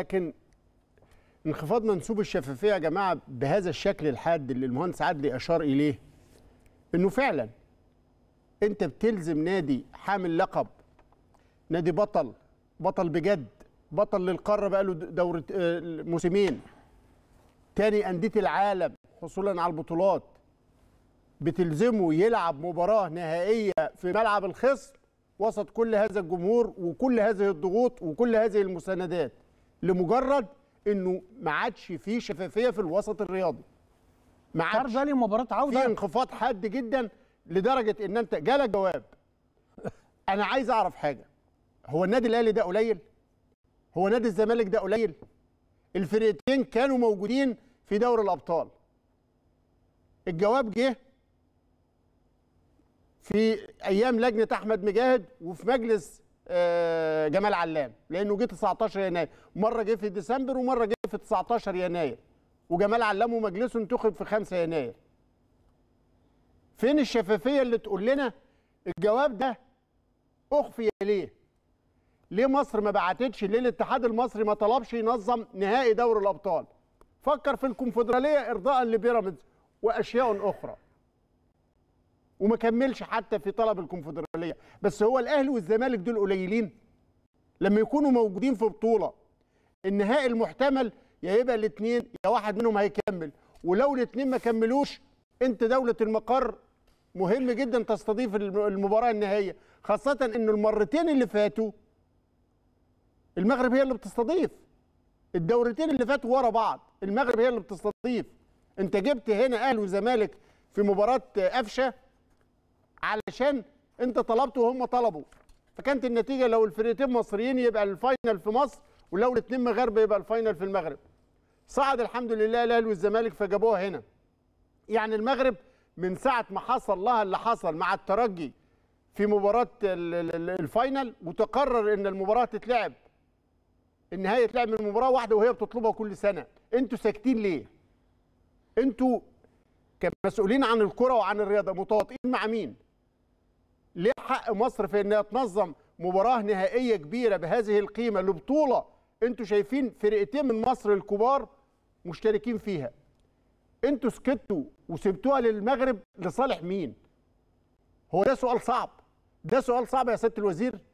لكن انخفاض منسوب الشفافيه يا جماعه بهذا الشكل الحاد اللي المهندس عدلي اشار اليه انه فعلا انت بتلزم نادي حامل لقب نادي بطل بطل بجد بطل للقاره بقى له دوره آه، موسمين تاني انديه العالم حصولا على البطولات بتلزمه يلعب مباراه نهائيه في ملعب الخصم وسط كل هذا الجمهور وكل هذه الضغوط وكل هذه المساندات لمجرد انه ما عادش فيه شفافيه في الوسط الرياضي ما عادش جالي مباراه عوده في انخفاض حاد جدا لدرجه ان انت جالك جواب انا عايز اعرف حاجه هو النادي الاهلي ده قليل هو نادي الزمالك ده قليل الفرقتين كانوا موجودين في دوري الابطال الجواب جه في ايام لجنه احمد مجاهد وفي مجلس آه، جمال علام لانه جه 19 يناير مره جه في ديسمبر ومره جه في 19 يناير وجمال علام ومجلسه انتخب في 5 يناير فين الشفافيه اللي تقول لنا الجواب ده اخفي ليه ليه مصر ما بعتتش ليه الاتحاد المصري ما طلبش ينظم نهائي دوري الابطال فكر في الكونفدراليه ارضاء لبيراميدز واشياء اخرى وما كملش حتى في طلب الكونفدراليه بس هو الاهلي والزمالك دول قليلين لما يكونوا موجودين في بطوله النهائي المحتمل يا يبقى الاثنين يا واحد منهم هيكمل ولو الاثنين ما كملوش انت دوله المقر مهم جدا تستضيف المباراه النهائيه خاصه ان المرتين اللي فاتوا المغرب هي اللي بتستضيف الدورتين اللي فاتوا ورا بعض المغرب هي اللي بتستضيف انت جبت هنا اهلي وزمالك في مباراه قفشه علشان انت طلبت وهم طلبوا فكانت النتيجه لو الفرقتين مصريين يبقى الفاينل في مصر ولو الاثنين مغاربه يبقى الفاينل في المغرب صعد الحمد لله الاهلي والزمالك فجابوها هنا يعني المغرب من ساعه ما حصل لها اللي حصل مع الترجي في مباراه الفاينل وتقرر ان المباراه تتلعب النهايه تلعب من مباراه واحده وهي بتطلبها كل سنه انتوا ساكتين ليه انتوا كمسؤولين عن الكره وعن الرياضه متواطئين مع مين ليه حق مصر في انها تنظم مباراه نهائيه كبيره بهذه القيمه لبطوله انتوا شايفين فرقتين من مصر الكبار مشتركين فيها انتوا سكتوا وسبتوها للمغرب لصالح مين هو ده سؤال صعب ده سؤال صعب يا سياده الوزير